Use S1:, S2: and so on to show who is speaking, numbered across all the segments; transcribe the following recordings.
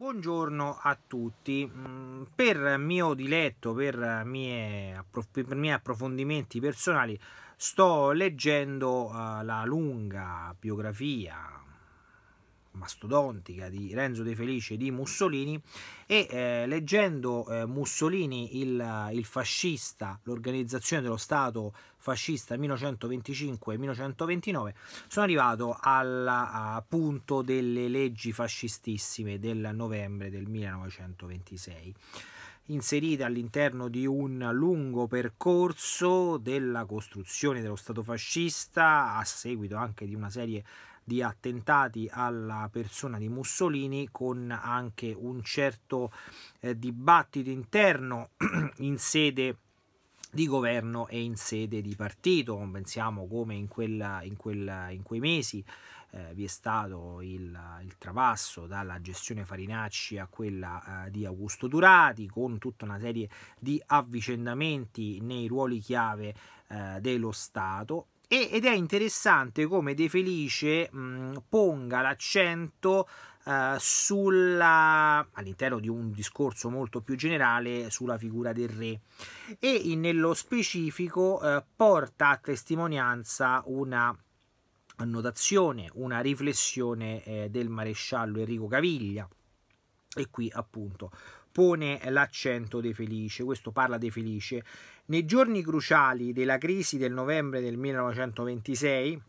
S1: Buongiorno a tutti, mm, per mio diletto, per, mie, miei approfondimenti personali sto leggendo eh, la lunga biografia mastodontica di Renzo De Felice e di Mussolini e eh, leggendo eh, Mussolini il, il fascista, l'organizzazione dello Stato fascista 1925-1929 sono arrivato al punto delle leggi fascistissime del novembre del 1926 inserite all'interno di un lungo percorso della costruzione dello Stato fascista a seguito anche di una serie di attentati alla persona di Mussolini con anche un certo eh, dibattito interno in sede di governo e in sede di partito, pensiamo come in, quella, in, quella, in quei mesi eh, vi è stato il, il, travasso dalla gestione Farinacci a quella eh, di Augusto Durati, con tutta una serie di avvicendamenti nei ruoli chiave eh, dello Stato ed è interessante come De Felice mh, ponga l'accento eh, sulla, all'interno di un discorso molto più generale sulla figura del re e nello specifico eh, porta a testimonianza una notazione, una riflessione eh, del maresciallo Enrico Caviglia e qui appunto pone l'accento dei Felice, questo parla dei Felice. Nei giorni cruciali della crisi del novembre del 1926,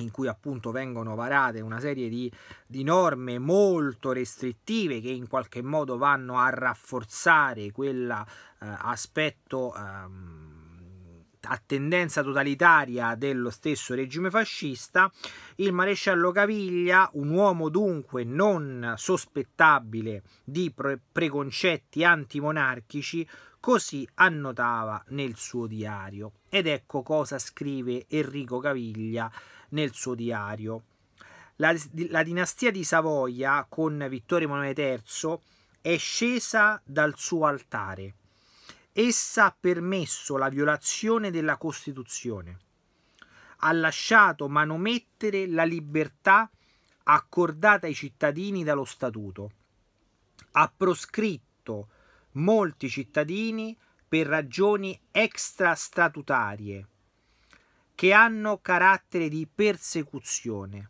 S1: in cui appunto vengono varate una serie di, di, norme molto restrittive che in qualche modo vanno a rafforzare quell'aspetto eh, ehm, a tendenza totalitaria dello stesso regime fascista, il maresciallo Caviglia, un uomo dunque non sospettabile di pre- preconcetti antimonarchici, così annotava nel suo diario. Ed ecco cosa scrive Enrico Caviglia nel suo diario. La, la dinastia di Savoia con Vittorio Emanuele III è scesa dal suo altare Essa ha permesso la violazione della Costituzione, ha lasciato manomettere la libertà accordata ai cittadini dallo Statuto, ha proscritto molti cittadini per ragioni extrastatutarie che hanno carattere di persecuzione.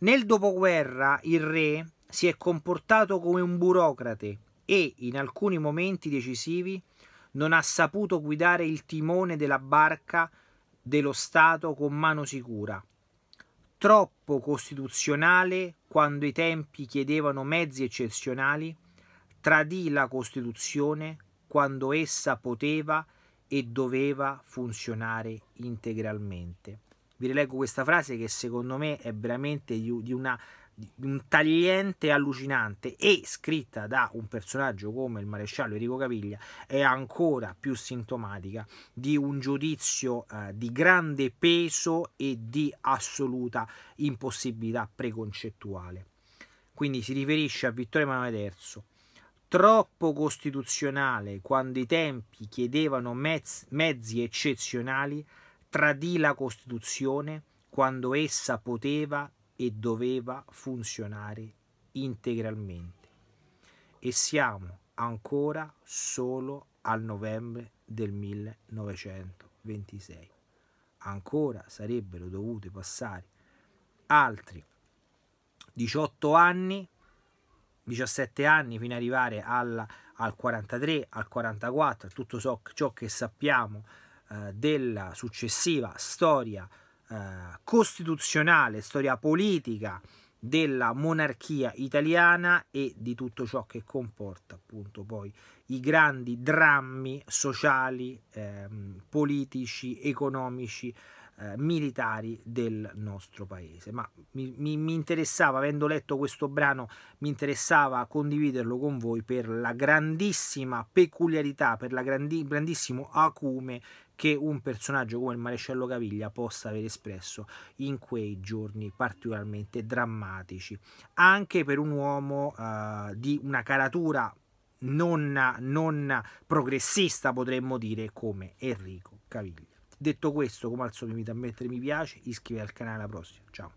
S1: Nel dopoguerra il re si è comportato come un burocrate e in alcuni momenti decisivi non ha saputo guidare il timone della barca dello Stato con mano sicura. Troppo costituzionale quando i tempi chiedevano mezzi eccezionali, tradì la Costituzione quando essa poteva e doveva funzionare integralmente. Vi rileggo questa frase che secondo me è veramente di una un tagliente allucinante e scritta da un personaggio come il maresciallo Enrico Caviglia è ancora più sintomatica di un giudizio eh, di grande peso e di assoluta impossibilità preconcettuale. Quindi si riferisce a Vittorio Emanuele III, troppo costituzionale quando i tempi chiedevano mezz mezzi eccezionali, tradì la Costituzione quando essa poteva e doveva funzionare integralmente e siamo ancora solo al novembre del 1926. Ancora sarebbero dovuti passare altri 18 anni, 17 anni fino ad arrivare alla, al 43, al 44, tutto ciò, ciò che sappiamo eh, della successiva storia eh, costituzionale, storia politica della monarchia italiana e di tutto ciò che comporta appunto poi i grandi drammi sociali, eh, politici, economici, eh, militari del nostro paese. Ma mi, mi, mi, interessava, avendo letto questo brano, mi interessava condividerlo con voi per la grandissima peculiarità, per il grandissimo acume che un personaggio come il maresciallo Caviglia possa aver espresso in quei giorni particolarmente drammatici, anche per un uomo eh, di una caratura non, non progressista, potremmo dire, come Enrico Caviglia. Detto questo, come al solito, mi da mettere mi piace, iscrivetevi al canale, alla prossima, ciao!